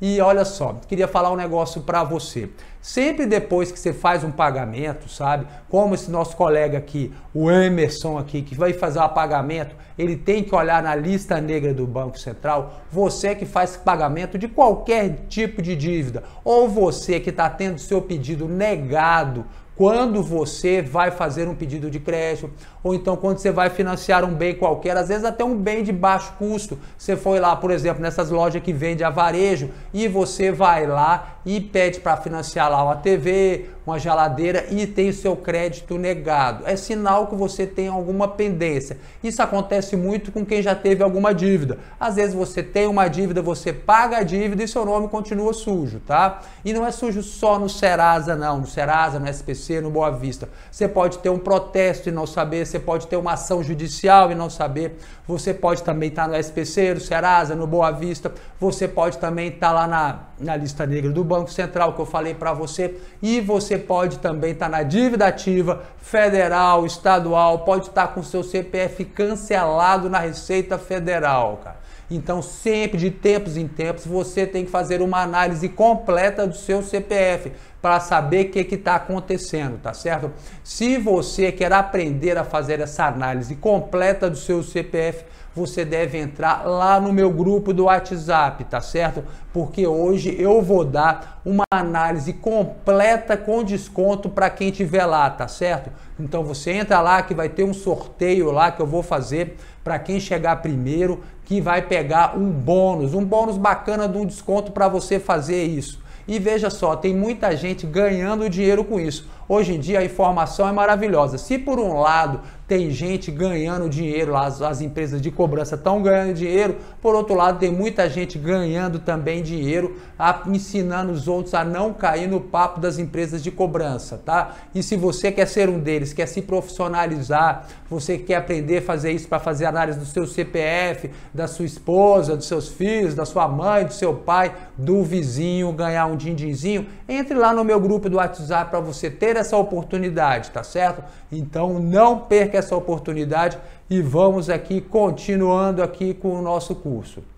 E olha só, queria falar um negócio para você. Sempre depois que você faz um pagamento, sabe? Como esse nosso colega aqui, o Emerson aqui, que vai fazer um pagamento, ele tem que olhar na lista negra do Banco Central. Você que faz pagamento de qualquer tipo de dívida, ou você que está tendo seu pedido negado quando você vai fazer um pedido de crédito, ou então quando você vai financiar um bem qualquer, às vezes até um bem de baixo custo. Você foi lá, por exemplo, nessas lojas que vende a varejo e você vai lá e pede para financiar lá uma TV, uma geladeira e tem o seu crédito negado. É sinal que você tem alguma pendência. Isso acontece muito com quem já teve alguma dívida. Às vezes você tem uma dívida, você paga a dívida e seu nome continua sujo, tá? E não é sujo só no Serasa, não. No Serasa, no SPC, no Boa Vista. Você pode ter um protesto e não saber, você pode ter uma ação judicial e não saber. Você pode também estar no SPC, no Serasa, no Boa Vista. Você pode também estar lá na na lista negra do Banco Central que eu falei para você, e você pode também estar tá na dívida ativa federal, estadual, pode estar tá com seu CPF cancelado na Receita Federal, cara. Então, sempre de tempos em tempos, você tem que fazer uma análise completa do seu CPF para saber o que está acontecendo, tá certo? Se você quer aprender a fazer essa análise completa do seu CPF, você deve entrar lá no meu grupo do WhatsApp, tá certo? Porque hoje eu vou dar uma análise completa com desconto para quem tiver lá, tá certo? Então você entra lá que vai ter um sorteio lá que eu vou fazer para quem chegar primeiro, que vai pegar um bônus, um bônus bacana de um desconto para você fazer isso. E veja só, tem muita gente ganhando dinheiro com isso. Hoje em dia a informação é maravilhosa. Se por um lado tem gente ganhando dinheiro, as, as empresas de cobrança estão ganhando dinheiro, por outro lado tem muita gente ganhando também dinheiro, a, ensinando os outros a não cair no papo das empresas de cobrança, tá? E se você quer ser um deles, quer se profissionalizar, você quer aprender a fazer isso para fazer análise do seu CPF, da sua esposa, dos seus filhos, da sua mãe, do seu pai, do vizinho, ganhar um din-dinzinho, entre lá no meu grupo do WhatsApp para você ter essa oportunidade, tá certo? Então não perca essa oportunidade e vamos aqui continuando aqui com o nosso curso.